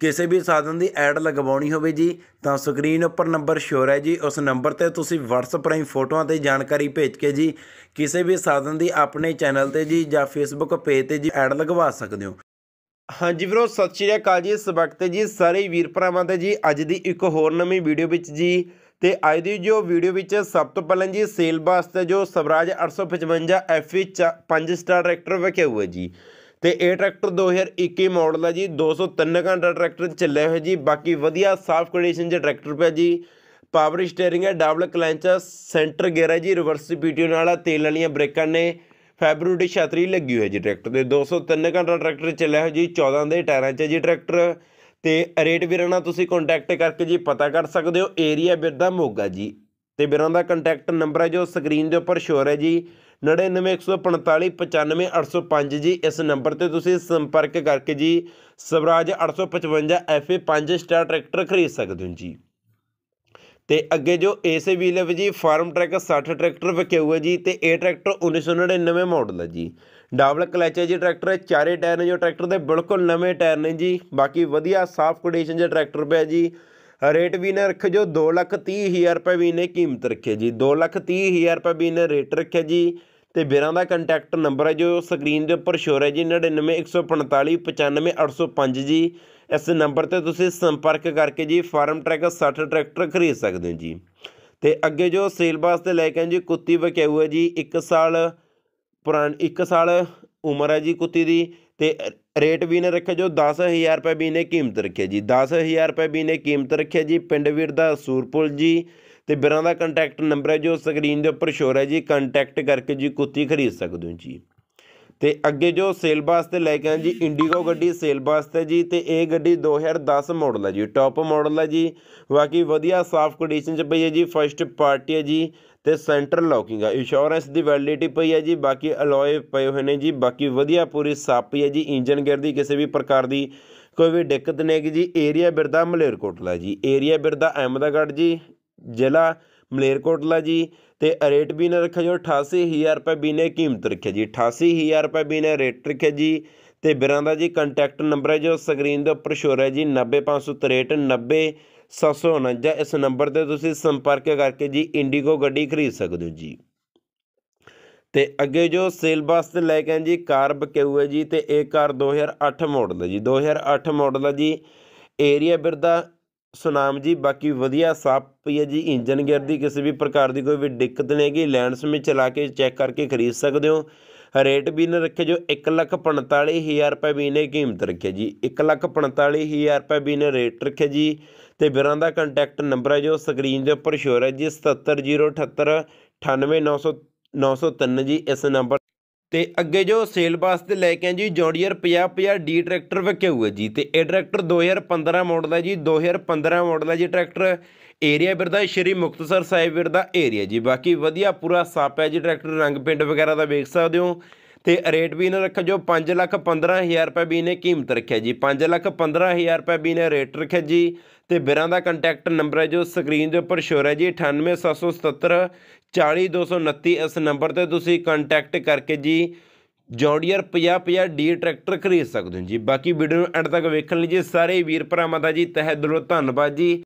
ਕਿਸੇ ਵੀ ਸਾਧਨ ਦੀ ਐਡ ਲਗਵਾਉਣੀ ਹੋਵੇ ਜੀ ਤਾਂ ਸਕਰੀਨ ਉੱਪਰ ਨੰਬਰ ਸ਼ੋਰ ਹੈ ਜੀ ਉਸ ਨੰਬਰ ਤੇ ਤੁਸੀਂ WhatsApp ਰਾਹੀਂ ਫੋਟੋਆਂ ਤੇ ਜਾਣਕਾਰੀ ਭੇਜ ਕੇ ਜੀ ਕਿਸੇ ਵੀ ਸਾਧਨ ਦੀ ਆਪਣੇ ਚੈਨਲ ਤੇ ਜੀ ਜਾਂ Facebook ਪੇਜ ਤੇ ਜੀ ਐਡ ਲਗਵਾ ਸਕਦੇ ਹੋ ਹਾਂਜੀ ਵੀਰੋ ਸਤਿ ਸ਼੍ਰੀ ਅਕਾਲ ਜੀ ਇਸ ਵਕਤ ਜੀ ਸਾਰੇ ਵੀਰ ਭਰਾਵਾਂ ਤੇ ਜੀ ਅੱਜ ਦੀ ਇੱਕ ਹੋਰ ਨਵੀਂ ਵੀਡੀਓ ਵਿੱਚ ਜੀ ਤੇ ਅੱਜ ਦੀ ਜੋ ਵੀਡੀਓ ਵਿੱਚ ਸਭ ਤੋਂ ਪਹਿਲਾਂ ਜੀ ਸੇਲ ਵਾਸਤੇ ਜੋ ਸਵਰਾਜ 855 FE 5 ਸਟਾਰ ਟਰੈਕਟਰ ਵਿਕਿਆ ਹੋਇਆ ਜੀ ਤੇ ਇਹ ਟਰੈਕਟਰ 2021 ਮਾਡਲ ਹੈ ਜੀ 203 ਘੰਟਾ ਟਰੈਕਟਰ ਚੱਲਿਆ ਹੋਇਆ ਜੀ ਬਾਕੀ ਵਧੀਆ ਸਾਫ ਕੰਡੀਸ਼ਨ 'ਚ ਟਰੈਕਟਰ ਪਿਆ ਜੀ ਪਾਵਰ ਸਟੀering ਹੈ ਡਬਲ ਕਲੈਂਚ ਹੈ ਸੈਂਟਰ ਗੇਅਰ ਹੈ ਜੀ ਰਿਵਰਸ ਪੀਟੀਓ ਨਾਲ ਤੇਲ ਵਾਲੀਆਂ ਬ੍ਰੇਕਾਂ ਨੇ ਫੈਬਰੂਟੀ ਛਤਰੀ ਲੱਗੀ ਹੋਈ ਹੈ ਜੀ ਟਰੈਕਟਰ ਦੇ 203 ਘੰਟਾ ਟਰੈਕਟਰ ਚੱਲਿਆ ਹੋਇਆ ਜੀ 14 ਦੇ ਟਾਇਰਾਂ 'ਚ ਹੈ ਜੀ ਟਰੈਕਟਰ ਤੇ ਰੇਟ ਵੀਰਾਂ ਨਾਲ ਤੁਸੀਂ ਕੰਟੈਕਟ ਕਰਕੇ ਜੀ ਪਤਾ ਕਰ ਸਕਦੇ ਹੋ ਏਰੀਆ ਵੀਰ ਦਾ ਮੋਗਾ ਜੀ ਤੇ ਵੀਰਾਂ ਦਾ ਕੰਟੈਕਟ ਨੰਬਰ ਹੈ ਜੋ ਸਕਰੀਨ ਦੇ ਉੱਪਰ ਸ਼ੋਅ ਹੈ ਜੀ 9914595805 ਜੀ ਇਸ ਨੰਬਰ ਤੇ ਤੁਸੀਂ ਸੰਪਰਕ ਕਰਕੇ ਜੀ ਸਵਰਾਜ 855 FA 5 ਸਟਾਰ ਟਰੈਕਟਰ ਖਰੀਦ ਸਕਦੇ ਹੋ ਜੀ ਤੇ ਅੱਗੇ ਜੋ ਏਸੇ ਵੀਲਵ ਜੀ ਫਾਰਮ ਟਰੈਕ 60 ਟਰੈਕਟਰ ਵਿਕੇ ਹੋਏ ਜੀ ਤੇ ਇਹ ਟਰੈਕਟਰ 1999 ਮਾਡਲ ਹੈ ਜੀ ਡਬਲ ਕਲਚ ਹੈ ਜੀ ਟਰੈਕਟਰ ਚਾਰੇ ਟਾਇਰ ਨੇ ਜੋ ਟਰੈਕਟਰ ਦੇ ਬਿਲਕੁਲ ਨਵੇਂ ਟਾਇਰ ਨੇ ਜੀ ਬਾਕੀ ਵਧੀਆ ਸਾਫ ਕੰਡੀਸ਼ਨ ਦੇ ਟਰੈਕਟਰ ਪਿਆ ਜੀ ਰੇਟ ਵੀ ਨੇ ਰੱਖ ਜੋ 2 ਲੱਖ 30 ਹਜ਼ਾਰ ਰੁਪਏ ਵੀ ਨੇ ਕੀਮਤ ਰੱਖੇ ਜੀ 2 ਲੱਖ 30 ਹਜ਼ਾਰ ਰੁਪਏ ਵੀ ਨੇ ਰੇਟ ਰੱਖਿਆ ਜੀ ਤੇ ਵੀਰਾਂ ਦਾ ਕੰਟੈਕਟ ਨੰਬਰ ਹੈ ਜੋ ਸਕਰੀਨ ਦੇ ਉੱਪਰ ਸ਼ੋਰ ਹੈ ਜੀ 9914595805 ਜੀ ਇਸ ਨੰਬਰ ਤੇ ਤੁਸੀਂ ਸੰਪਰਕ ਕਰਕੇ ਜੀ ਫਾਰਮ ਟਰੈਕ 60 ਟਰੈਕਟਰ ਖਰੀਦ ਸਕਦੇ ਹੋ ਜੀ ਤੇ ਅੱਗੇ ਜੋ ਸੇਲ ਤੇ ਲੈ ਕੇ ਜੀ ਕੁੱਤੀ ਵਕਿਆਉ ਹੈ ਜੀ 1 ਸਾਲ ਪੁਰਾਣ 1 ਸਾਲ ਉਮਰ ਹੈ ਜੀ ਕੁੱਤੀ ਦੀ ਤੇ ਰੇਟ ਵੀ ਨੇ ਰੱਖਿਆ ਜੋ 10000 ਰੁਪਏ ਵੀ ਨੇ ਕੀਮਤ ਰੱਖਿਆ ਜੀ 10000 ਰੁਪਏ ਵੀ ਨੇ ਕੀਮਤ ਰੱਖਿਆ ਜੀ ਪਿੰਡ ਵੀਰ ਦਾ ਸੂਰਪੁਰ ਜੀ ਤੇ ਬਿਰਾਂ ਦਾ ਕੰਟੈਕਟ ਨੰਬਰ ਹੈ ਜੋ ਸਕਰੀਨ ਦੇ ਉੱਪਰ ਸ਼ੋਰ ਹੈ ਜੀ ਕੰਟੈਕਟ ਕਰਕੇ ਜੀ ਕੁੱਤੀ ਖਰੀਦ ਸਕਦੇ ਹੋ ਜੀ ਤੇ ਅੱਗੇ ਜੋ ਸੇਲ ਵਾਸਤੇ ਲੈ ਕੇ ਆਂ ਜੀ ਇੰਡੀਗੋ ਗੱਡੀ ਸੇਲ ਵਾਸਤੇ ਜੀ ਤੇ ਇਹ ਗੱਡੀ 2010 ਮਾਡਲ ਹੈ ਜੀ ਟਾਪ ਮਾਡਲ ਹੈ ਜੀ ਬਾਕੀ ਵਧੀਆ ਸਾਫ ਕੰਡੀਸ਼ਨ ਚ ਪਈ ਹੈ ਜੀ ਫਰਸਟ ਪਾਰਟੀ ਹੈ ਜੀ ਤੇ ਸੈਂਟਰ ਲੋਕਿੰਗ ਹੈ ਇੰਸ਼ੋਰੈਂਸ ਦੀ ਵੈਲਿਡਿਟੀ ਪਈ ਹੈ ਜੀ ਬਾਕੀ ਅਲੋਏ ਪਏ ਹੋਏ ਨੇ ਜੀ ਬਾਕੀ ਵਧੀਆ ਪੂਰੀ ਸਾਫੀ ਹੈ ਜੀ ਇੰਜਨ ਗੇਅਰ ਦੀ ਕਿਸੇ ਵੀ ਪ੍ਰਕਾਰ ਦੀ ਕੋਈ ਵੀ ਦਿੱਕਤ ਨਹੀਂ ਹੈਗੀ ਜੀ ਏਰੀਆ ਬਿਰਦਾ ਮਲੇਰਕੋਟਲਾ ਜੀ ਏਰੀਆ ਬਿਰਦਾ ਅਹਿਮਦਾਗੜ੍ਹ ਜੀ ਜ਼ਿਲ੍ਹਾ ਮਲੇਰਕੋਟਲਾ ਜੀ ਤੇ ਰੇਟ ਵੀ ਨਾ ਰੱਖਿਆ ਜੋ 88000 ਰੁਪਏ ਵੀ ਨੇ ਕੀਮਤ ਰੱਖਿਆ ਜੀ 88000 ਰੁਪਏ ਵੀ ਨੇ ਰੇਟ ਰੱਖਿਆ ਜੀ ਤੇ ਬਿਰਾਂ ਦਾ ਜੀ ਕੰਟੈਕਟ ਨੰਬਰ ਹੈ ਜੋ ਸਕਰੀਨ ਦੇ ਉੱਪਰ ਸ਼ੋਰ ਹੈ ਜੀ 90563 ਇਸ ਨੰਬਰ ਤੇ ਤੁਸੀਂ ਸੰਪਰਕ ਕਰਕੇ ਜੀ ਇੰਡੀਗੋ ਗੱਡੀ ਖਰੀਦ ਸਕਦੇ ਹੋ ਜੀ ਤੇ ਅੱਗੇ ਜੋ ਸੇਲ ਬਸ ਤੇ ਲੈ ਕੇ ਆਂ ਜੀ ਕਾਰ ਬਕਿਊ ਹੈ ਜੀ ਤੇ ਇਹ ਕਾਰ 2008 ਮਾਡਲ ਹੈ ਜੀ 2008 ਮਾਡਲ ਹੈ ਜੀ ਏਰੀਆ ਬਿਰਦਾ ਸੁਨਾਮ ਜੀ ਬਾਕੀ ਵਧੀਆ ਸਾਫ ਹੈ ਜੀ ਇੰਜਨ ਗੇਅਰ ਦੀ ਕਿਸੇ ਵੀ ਪ੍ਰਕਾਰ ਦੀ ਕੋਈ ਵੀ ਦਿੱਕਤ ਨਹੀਂ ਹੈਗੀ ਲੈਂਡਸ ਵਿੱਚ ਚਲਾ ਕੇ ਚੈੱਕ ਕਰਕੇ ਖਰੀਦ ਸਕਦੇ ਹੋ ਰੇਟ ਵੀ ਨੇ ਰੱਖੇ ਜੋ 145000 ਰੁਪਏ ਵੀ ਨੇ ਕੀਮਤ ਰੱਖਿਆ ਜੀ 145000 ਰੁਪਏ ਵੀ ਨੇ ਰੇਟ ਰੱਖੇ ਜੀ ਤੇ ਵੀਰਾਂ ਦਾ ਕੰਟੈਕਟ ਨੰਬਰ ਹੈ ਜੋ ਸਕਰੀਨ ਦੇ ਉੱਪਰ ਸ਼ੋਅ ਹੈ ਜੀ 98900 903 ਜੀ ਇਸ ਨੰਬਰ ਤੇ ਅੱਗੇ ਜੋ ਸੇਲ ਵਾਸਤੇ ਲੈ ਕੇ ਆ ਜੀ ਜੌਂਡੀਅਰ 50 50 ਡੀ ਟਰੈਕਟਰ ਵਿਕੇ ਹੋਏ ਜੀ ਤੇ ਇਹ ਟਰੈਕਟਰ 2015 ਮਾਡਲ ਹੈ ਜੀ 2015 ਮਾਡਲ ਹੈ ਜੀ ਟਰੈਕਟਰ ਏਰੀਆ ਵੀਰ ਦਾ ਸ਼੍ਰੀ ਮੁਕਤਸਰ ਸਾਹਿਬ ਵੀਰ ਦਾ ਏਰੀਆ ਜੀ ਬਾਕੀ ਵਧੀਆ ਪੂਰਾ ਸਾਪ ਹੈ ਜੀ ਟਰੈਕਟਰ ਰੰਗ ਪਿੰਡ ਵਗੈਰਾ ਦਾ ਵੇਖ ਸਕਦੇ ਹੋ ਤੇ ਰੇਟ ਵੀ ਇਹਨਾਂ ਰੱਖਿਆ ਜੋ 5 ਲੱਖ 15000 ਰੁਪਏ ਵੀ ਇਹਨੇ ਕੀਮਤ ਰੱਖਿਆ ਜੀ 5 ਲੱਖ 15000 ਰੁਪਏ ਵੀ ਇਹਨੇ ਰੇਟ ਰੱਖਿਆ ਜੀ ਤੇ ਬਿਰਾਂ ਦਾ ਕੰਟੈਕਟ ਨੰਬਰ ਹੈ ਜੋ ਸਕਰੀਨ ਦੇ ਉੱਪਰ ਸ਼ੋਰ ਹੈ ਜੀ 98777 40229 ਇਸ ਨੰਬਰ ਤੇ ਤੁਸੀਂ ਕੰਟੈਕਟ ਕਰਕੇ ਜੀ ਜੌਂਡੀਅਰ 50 50 ਡੀ ਟਰੈਕਟਰ ਖਰੀਦ ਸਕਦੇ ਹੋ ਜੀ ਬਾਕੀ ਵੀਡੀਓ ਨੂੰ ਐਂਡ ਤੱਕ ਵੇਖਣ ਲਈ ਜੀ ਸਾਰੇ ਵੀਰ ਭਰਾਵਾਂ ਦਾ ਜੀ ਤਹਿ ਦਿਲੋਂ ਧੰਨਵਾਦ ਜੀ